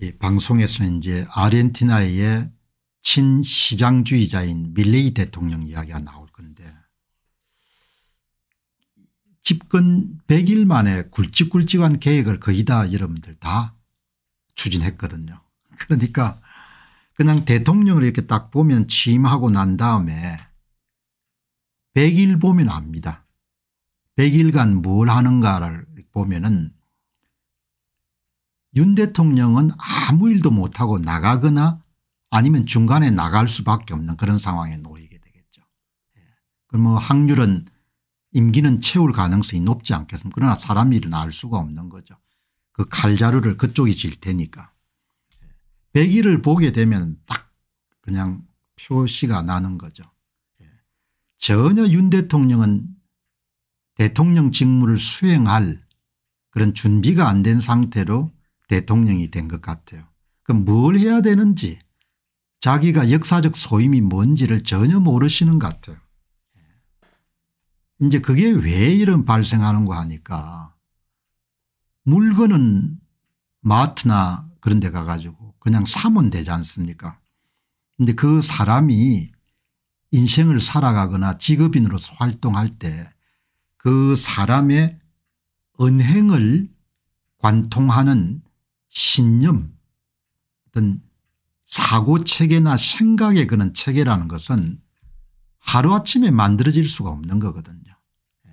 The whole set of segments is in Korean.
이 방송에서 이제 아르헨티나의 친시장주의자인 밀레이 대통령 이야기가 나올 건데 집권 100일 만에 굵직굵직한 계획을 거의 다 여러분들 다 추진했거든요. 그러니까 그냥 대통령을 이렇게 딱 보면 취임하고 난 다음에 100일 보면 압니다. 100일간 뭘 하는가를 보면은 윤 대통령은 아무 일도 못하고 나가거나 아니면 중간에 나갈 수밖에 없는 그런 상황에 놓이게 되겠죠. 예. 그럼 뭐 확률은 임기는 채울 가능성이 높지 않겠습니까 그러나 사람 일은 알 수가 없는 거죠. 그 칼자루를 그쪽이 질 테니까. 예. 백일을 보게 되면 딱 그냥 표시가 나는 거죠. 예. 전혀 윤 대통령은 대통령 직무를 수행할 그런 준비가 안 된 상태로 대통령이 된 것 같아요. 그럼 뭘 해야 되는지 자기가 역사적 소임이 뭔지를 전혀 모르시는 것 같아요. 이제 그게 왜 이런 발생하는가 하니까 물건은 마트나 그런 데 가가지고 그냥 사면 되지 않습니까 근데 그 사람이 인생을 살아가거나 직업인으로서 활동할 때 그 사람의 언행을 관통하는 신념 어떤 사고체계나 생각의 그런 체계라는 것은 하루아침에 만들어질 수가 없는 거거든요. 예.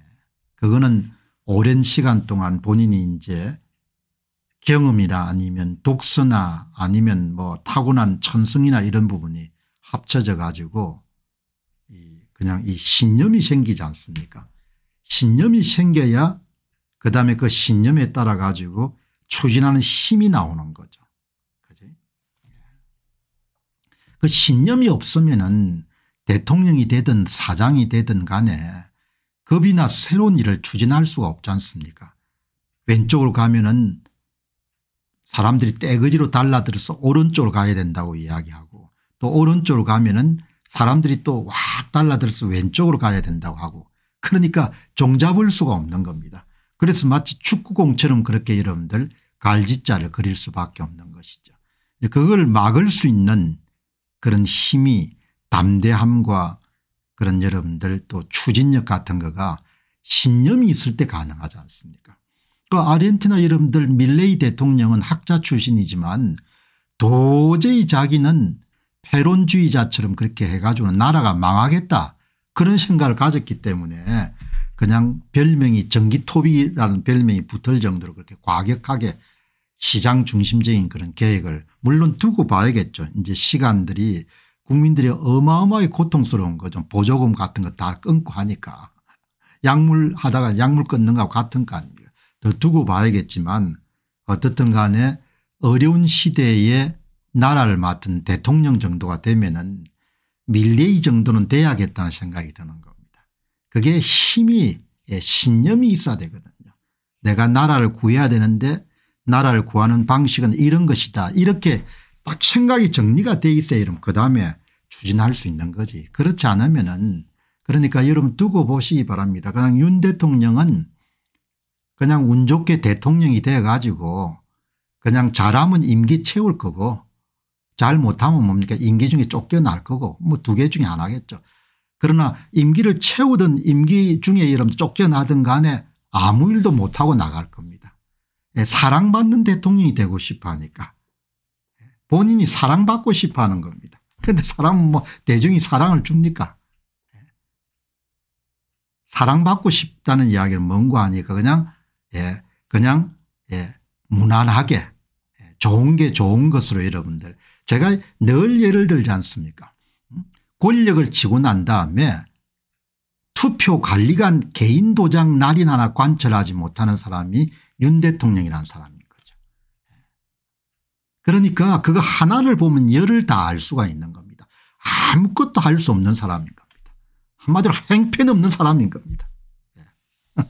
그거는 오랜 시간 동안 본인이 이제 경험이나 아니면 독서나 아니면 뭐 타고난 천성이나 이런 부분이 합쳐져 가지고 그냥 이 신념이 생기지 않습니까 신념이 생겨야 그다음에 그 신념에 따라 가지고 추진하는 힘이 나오는 거죠. 그지? 예. 그 신념이 없으면은 대통령이 되든 사장이 되든 간에 겁이나 새로운 일을 추진할 수가 없지 않습니까? 왼쪽으로 가면은 사람들이 떼거지로 달라들어서 오른쪽으로 가야 된다고 이야기하고 또 오른쪽으로 가면은 사람들이 또 확 달라들어서 왼쪽으로 가야 된다고 하고 그러니까 종잡을 수가 없는 겁니다. 그래서 마치 축구공처럼 그렇게 여러분들 갈짓자를 그릴 수밖에 없는 것이죠. 그걸 막을 수 있는 그런 힘이 담대함과 그런 여러분들 또 추진력 같은 거가 신념이 있을 때 가능하지 않습니까 그 아르헨티나 여러분들 밀레이 대통령은 학자 출신이지만 도저히 자기는 패론주의자처럼 그렇게 해가지고 나라가 망하겠다 그런 생각을 가졌기 때문에 그냥 별명이 전기톱이라는 별명이 붙을 정도로 그렇게 과격하게 시장 중심적인 그런 계획을 물론 두고 봐야겠죠. 이제 시간들이 국민들이 어마어마하게 고통스러운 거죠. 보조금 같은 거 다 끊고 하니까 약물 하다가 약물 끊는 거하고 같은 거 아닙니까. 더 두고 봐야겠지만 어떻든 간에 어려운 시대에 나라를 맡은 대통령 정도가 되면은 밀레이 정도는 돼야겠다는 생각이 드는 겁니다. 그게 힘이 예, 신념이 있어야 되거든요. 내가 나라를 구해야 되는데 나라를 구하는 방식은 이런 것이다 이렇게 딱 생각이 정리가 돼 있어야 이러면 그다음에 추진할 수 있는 거지 그렇지 않으면 은 그러니까 여러분 두고 보시기 바랍니다. 그냥 윤 대통령은 그냥 운 좋게 대통령이 돼 가지고 그냥 잘하면 임기 채울 거고 잘 못하면 뭡니까 임기 중에 쫓겨날 거고 뭐 두 개 중에 하나겠죠. 그러나 임기를 채우든 임기 중에 이런 러 쫓겨나든 간에 아무 일도 못하고 나갈 겁니다. 예, 사랑받는 대통령이 되고 싶어 하니까 예, 본인이 사랑받고 싶어 하는 겁니다. 그런데 사람은 뭐 대중이 사랑을 줍니까? 예. 사랑받고 싶다는 이야기는 뭔고 하니까 그냥 예 그냥 예 무난하게 좋은 게 좋은 것으로 여러분들 제가 늘 예를 들지 않습니까 음? 권력을 쥐고 난 다음에 투표 관리관 개인 도장 날인 하나 관철하지 못하는 사람이 윤 대통령이라는 사람인 거죠. 예. 그러니까 그거 하나를 보면 열을 다 알 수가 있는 겁니다. 아무것도 할 수 없는 사람인 겁니다. 한마디로 행편없는 사람인 겁니다. 예.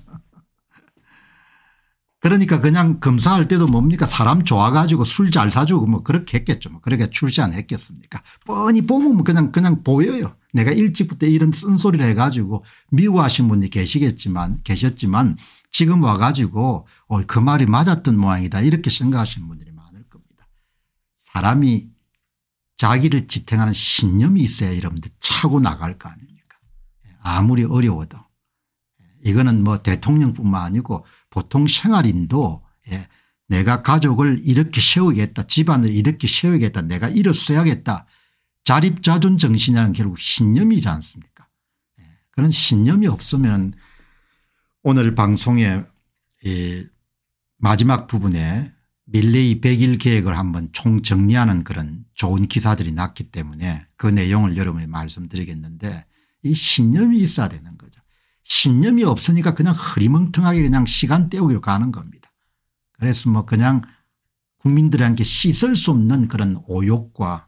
그러니까 그냥 검사할 때도 뭡니까 사람 좋아가지고 술 잘 사주고 뭐 그렇게 했겠죠. 뭐 그렇게 출시 안 했겠습니까. 뻔히 보면 그냥 그냥 보여요. 내가 일찍부터 이런 쓴소리를 해가지고 미워하신 분이 계시겠지만 계셨지만 지금 와가지고 어, 그 말이 맞았던 모양이다 이렇게 생각하시는 분들이 많을 겁니다. 사람이 자기를 지탱하는 신념이 있어야 여러분들 차고 나갈 거 아닙니까 아무리 어려워도 이거는 뭐 대통령뿐만 아니고 보통 생활인도 예, 내가 가족을 이렇게 세우겠다 집안을 이렇게 세우겠다 내가 일을 써야겠다 자립자존 정신이라는 결국 신념이지 않습니까 예, 그런 신념이 없으면 오늘 방송의 마지막 부분에 밀레이 100일 계획을 한번 총정리하는 그런 좋은 기사들이 났기 때문에 그 내용을 여러분이 말씀드리겠는데 이 신념이 있어야 되는 거죠. 신념이 없으니까 그냥 흐리멍텅하게 그냥 시간 때우기로 가는 겁니다. 그래서 뭐 그냥 국민들한테 씻을 수 없는 그런 오욕과